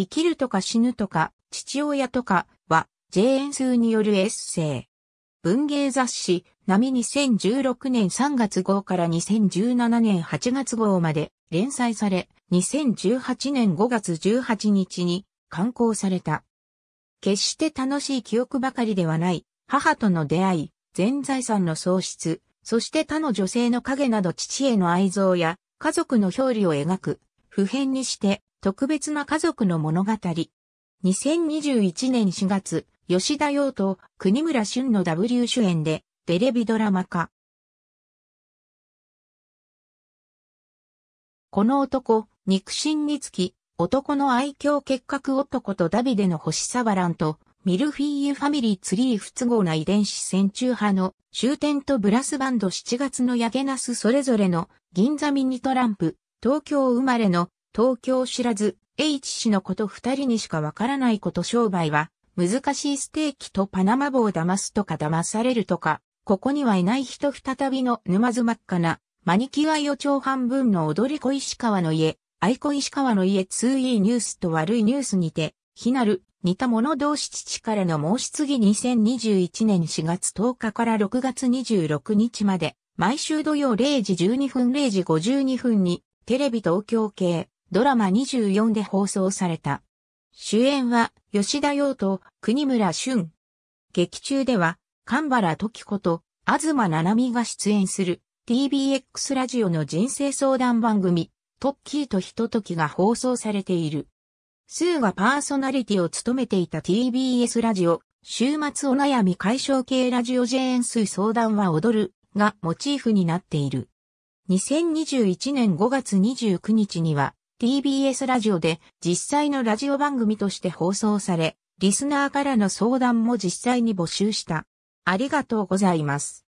生きるとか死ぬとか、父親とかは、ジェーン・スーによるエッセイ。文芸雑誌、波2016年3月号から2017年8月号まで連載され、2018年5月18日に刊行された。決して楽しい記憶ばかりではない、母との出会い、全財産の喪失、そして他の女性の影など父への愛憎や家族の表裏を描く、普遍にして特別な家族の物語。2021年4月、吉田洋と国村俊の W 主演で、テレビドラマ化。この男、肉親につき、男の愛嬌結核男とダビデの星サバランと、ミルフィーユファミリーツリー不都合な遺伝子戦中派の終点とブラスバンド7月のヤゲナスそれぞれの銀座ミニトランプ、東京生まれの東京知らず、H 氏のこと二人にしかわからないこと商売は、難しいステーキとパナマ棒を騙すとか騙されるとか、ここにはいない人再びの沼津真っ赤な、マニキュア予兆半分の踊り子石川の家、愛子石川の家 2E ニュースと悪いニュースにて、ひなる、似た者同士父からの申し継ぎ2021年4月10日から6月26日まで、毎週土曜0時12分0時52分に、テレビ東京系、ドラマ24で放送された。主演は吉田洋と国村俊。劇中では、神原時子と東七海が出演する TBX ラジオの人生相談番組、トッキーとひとときが放送されている。スーがパーソナリティを務めていた TBS ラジオ、週末お悩み解消系ラジオジェーンスー相談は踊るがモチーフになっている。2021年5月29日には、TBS ラジオで実際のラジオ番組として放送され、リスナーからの相談も実際に募集した。ありがとうございます。